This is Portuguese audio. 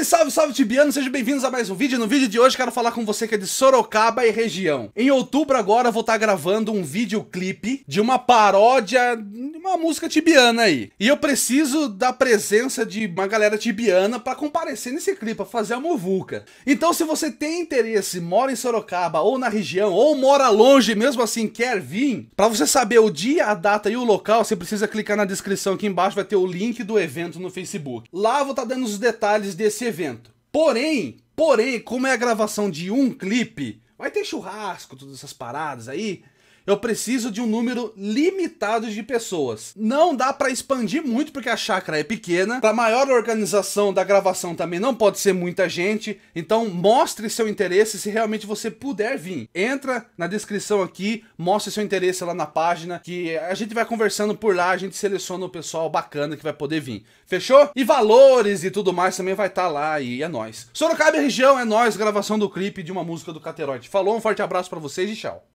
E salve, salve tibiano, sejam bem-vindos a mais um vídeo. No vídeo de hoje quero falar com você que é de Sorocaba e região. Em outubro agora vou estar tá gravando um videoclipe de uma paródia, de uma música tibiana aí. E eu preciso da presença de uma galera tibiana para comparecer nesse clipe, pra fazer a muvuca. Então se você tem interesse, mora em Sorocaba ou na região, ou mora longe mesmo assim, quer vir, para você saber o dia, a data e o local, você precisa clicar na descrição aqui embaixo, vai ter o link do evento no Facebook. Lá vou estar tá dando os detalhes desse evento. Porém, porém, como é a gravação de um clipe, vai ter churrasco, todas essas paradas aí eu preciso de um número limitado de pessoas. Não dá para expandir muito porque a chácara é pequena. Para maior organização da gravação também não pode ser muita gente. Então mostre seu interesse se realmente você puder vir. Entra na descrição aqui, mostre seu interesse lá na página que a gente vai conversando por lá, a gente seleciona o pessoal bacana que vai poder vir. Fechou? E valores e tudo mais também vai estar tá lá e é nós. Sorocaba e região é nós, gravação do clipe de uma música do Cateroide. Falou, um forte abraço para vocês e tchau.